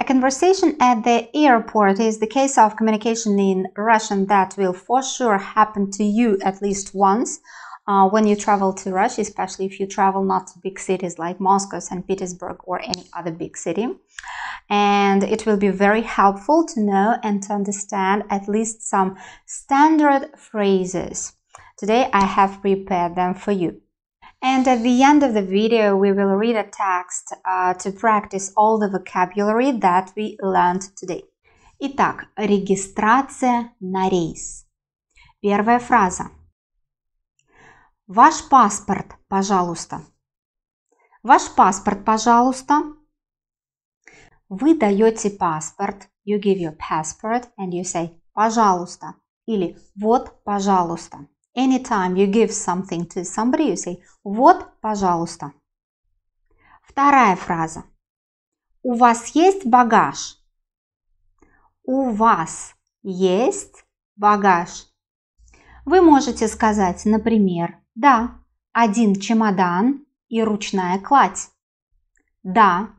A conversation at the airport is the case of communication in Russian that will for sure happen to you at least once uh, when you travel to Russia, especially if you travel not to big cities like Moscow, St. Petersburg, or any other big city. And it will be very helpful to know and to understand at least some standard phrases. Today I have prepared them for you. And at the end of the video, we will read a text uh, to practice all the vocabulary that we learned today. Итак, регистрация на рейс. Первая фраза. Ваш паспорт, пожалуйста. Ваш паспорт, пожалуйста. Вы даете паспорт. You give your passport and you say пожалуйста. Или вот, пожалуйста. Anytime you give something to somebody, you say «Вот, пожалуйста». Вторая фраза. У вас есть багаж? У вас есть багаж? Вы можете сказать, например, «Да, один чемодан и ручная кладь». «Да,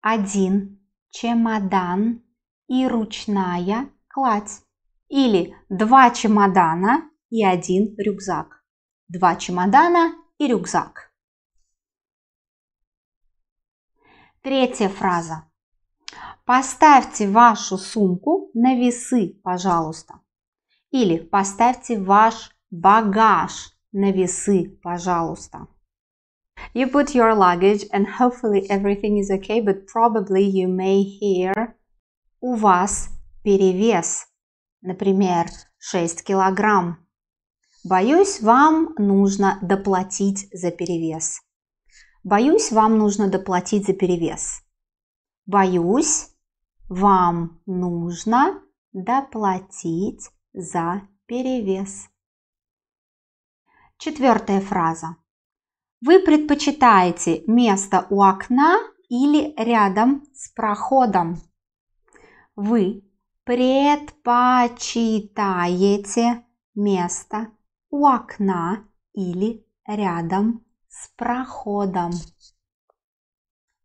один чемодан и ручная кладь». Или «Два чемодана и один рюкзак. Два чемодана и рюкзак. Третья фраза. Поставьте вашу сумку на весы, пожалуйста. Или поставьте ваш багаж на весы, пожалуйста. You put your luggage and hopefully everything is okay, but probably you may hear у вас перевес, например, 6 килограмм. Боюсь, вам нужно доплатить за перевес. Боюсь, вам нужно доплатить за перевес. Боюсь, вам нужно доплатить за перевес. Четвертая фраза. Вы предпочитаете место у окна или рядом с проходом? Вы предпочитаете место у окна или рядом с проходом.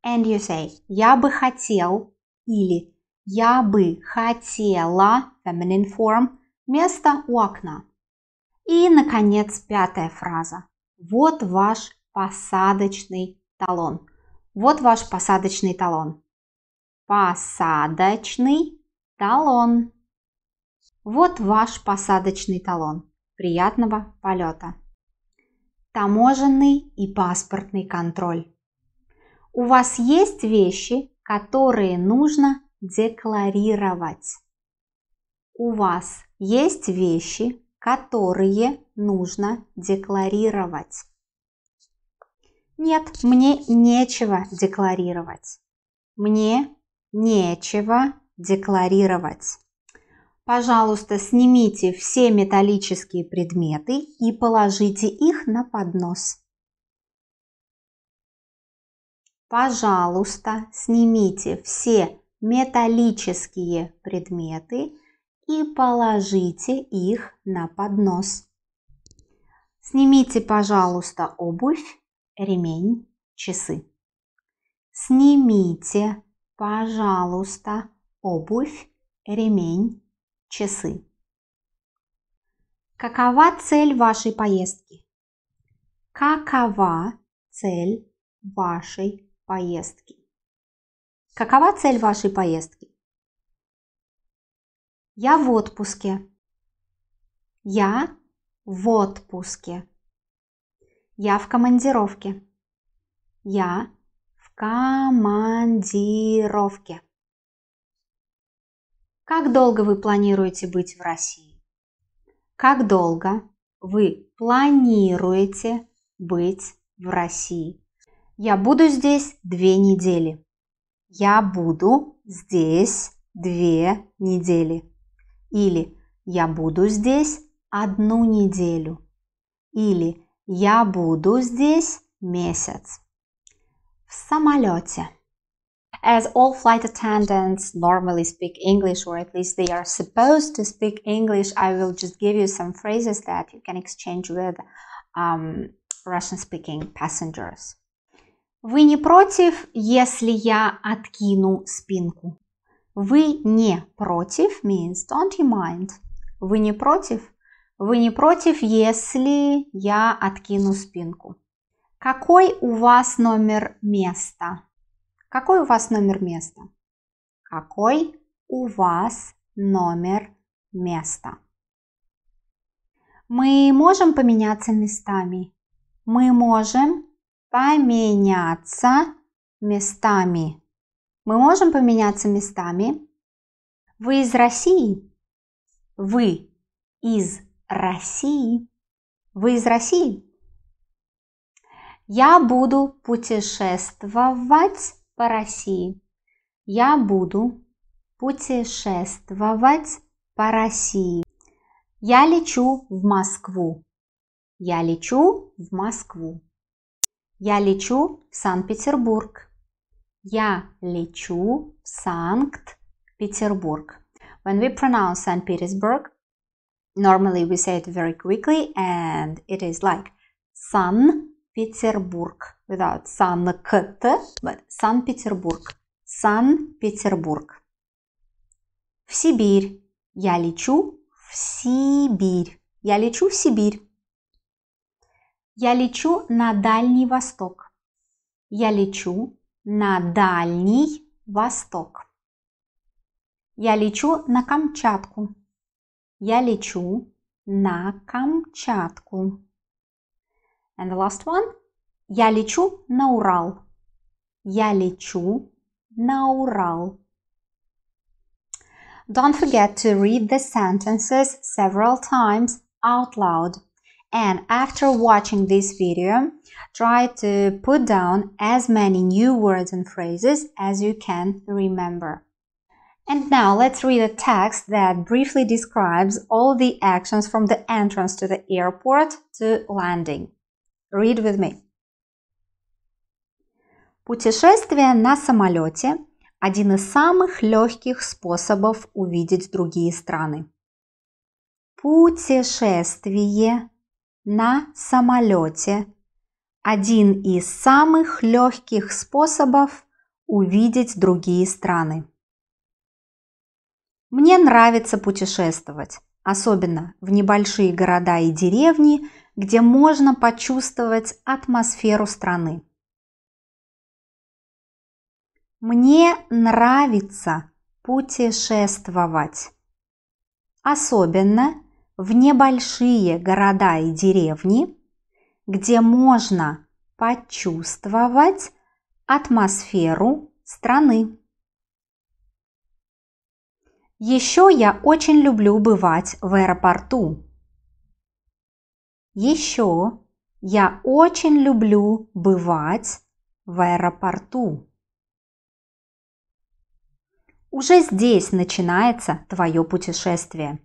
And you say «я бы хотел» или «я бы хотела» feminine form место у окна. И, наконец, пятая фраза. Вот ваш посадочный талон. Вот ваш посадочный талон. Посадочный талон. Вот ваш посадочный талон. Приятного полета! Таможенный и паспортный контроль. У вас есть вещи, которые нужно декларировать. У вас есть вещи, которые нужно декларировать. Нет, мне нечего декларировать. Мне нечего декларировать. Пожалуйста, снимите все металлические предметы и положите их на поднос. Пожалуйста, снимите все металлические предметы и положите их на поднос. Снимите, пожалуйста, обувь, ремень, часы. Снимите, пожалуйста, обувь, ремень, часы. Какова цель вашей поездки? Какова цель вашей поездки? Какова цель вашей поездки? Я в отпуске. Я в отпуске. Я в командировке. Я в командировке. Как долго вы планируете быть в России? Как долго вы планируете быть в России? Я буду здесь две недели. Я буду здесь две недели. Или я буду здесь одну неделю. Или я буду здесь месяц. В самолете. as all flight attendants normally speak English, or at least they are supposed to speak English, I will just give you some phrases that you can exchange with um, Russian-speaking passengers. Вы не против, если я откину спинку? Вы не против means don't you mind. Вы не против? Вы не против, если я откину спинку? Какой у вас номер места? Какой у вас номер места? Какой у вас номер места? Мы можем поменяться местами. Мы можем поменяться местами. Мы можем поменяться местами. Вы из России? Вы из России? Вы из России? Я буду путешествовать по России. Я буду путешествовать по России. Я лечу в Москву. Я лечу в Москву. Я лечу в Санкт-Петербург. Я лечу в Санкт-Петербург. When we pronounce St. Petersburg, normally we say it very quickly and it is like San Петербург. Without Санкт, Санкт-Петербург. Санкт-Петербург. В Сибирь. Я лечу в Сибирь. Я лечу в Сибирь. Я лечу на Дальний Восток. Я лечу на Дальний Восток. Я лечу на Камчатку. Я лечу на Камчатку. And the last one. Я лечу на Урал. Я лечу на Урал. Don't forget to read the sentences several times out loud. And after watching this video, try to put down as many new words and phrases as you can remember. And now let's read a text that briefly describes all the actions from the entrance to the airport to landing. Read with me. Путешествие на самолете – один из самых легких способов увидеть другие страны. Путешествие на самолете – один из самых легких способов увидеть другие страны. Мне нравится путешествовать, особенно в небольшие города и деревни, где можно почувствовать атмосферу страны. Мне нравится путешествовать, особенно в небольшие города и деревни, где можно почувствовать атмосферу страны. Еще я очень люблю бывать в аэропорту, еще я очень люблю бывать в аэропорту. Уже здесь начинается твое путешествие.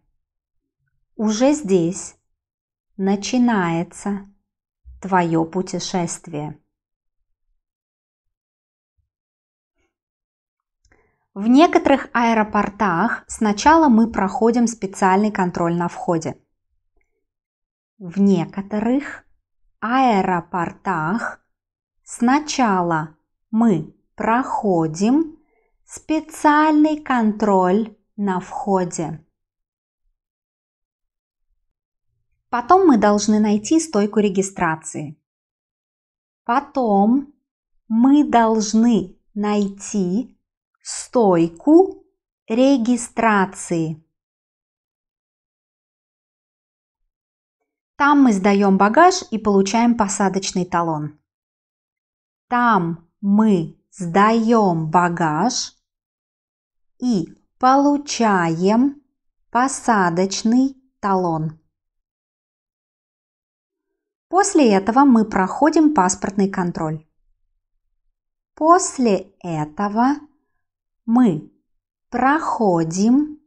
Уже здесь начинается твое путешествие. В некоторых аэропортах сначала мы проходим специальный контроль на входе в некоторых аэропортах сначала мы проходим специальный контроль на входе. Потом мы должны найти стойку регистрации. Потом мы должны найти стойку регистрации. Там мы сдаем багаж и получаем посадочный талон. Там мы сдаем багаж и получаем посадочный талон. После этого мы проходим паспортный контроль. После этого мы проходим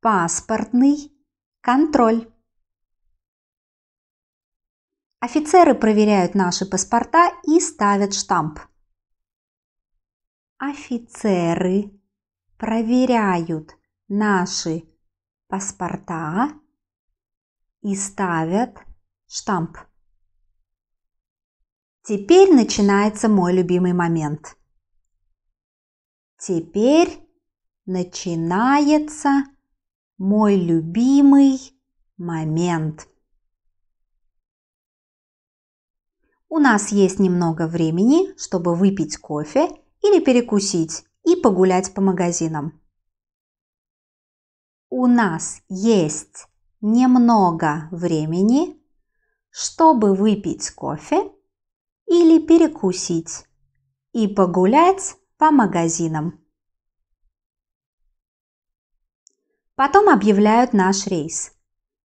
паспортный контроль. Офицеры проверяют наши паспорта и ставят штамп. Офицеры проверяют наши паспорта и ставят штамп. Теперь начинается мой любимый момент. Теперь начинается мой любимый момент. У нас есть немного времени, чтобы выпить кофе или перекусить и погулять по магазинам. У нас есть немного времени, чтобы выпить кофе или перекусить и погулять по магазинам. Потом объявляют наш рейс.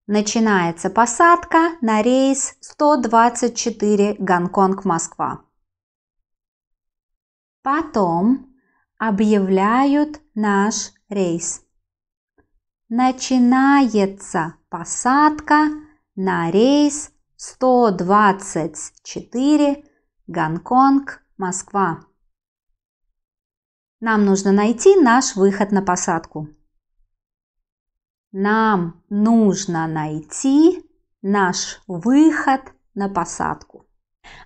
Начинается посадка на рейс 124 Гонконг-Москва. Потом объявляют наш рейс. Начинается посадка на рейс 124 Гонконг-Москва. Нам нужно найти наш выход на посадку. Нам нужно найти наш выход на посадку.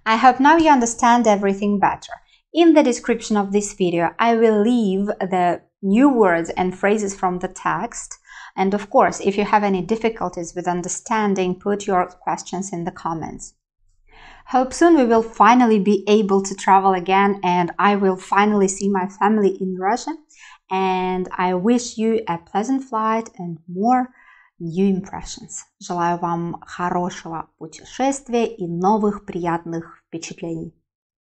I hope now you understand everything better. In the description of this video, I will leave the new words and phrases from the text. And of course, if you have any difficulties with understanding, put your questions in the comments. Hope soon we will finally be able to travel again and I will finally see my family in Russia and I wish you a pleasant flight and more new impressions. Желаю вам хорошего путешествия и новых приятных впечатлений.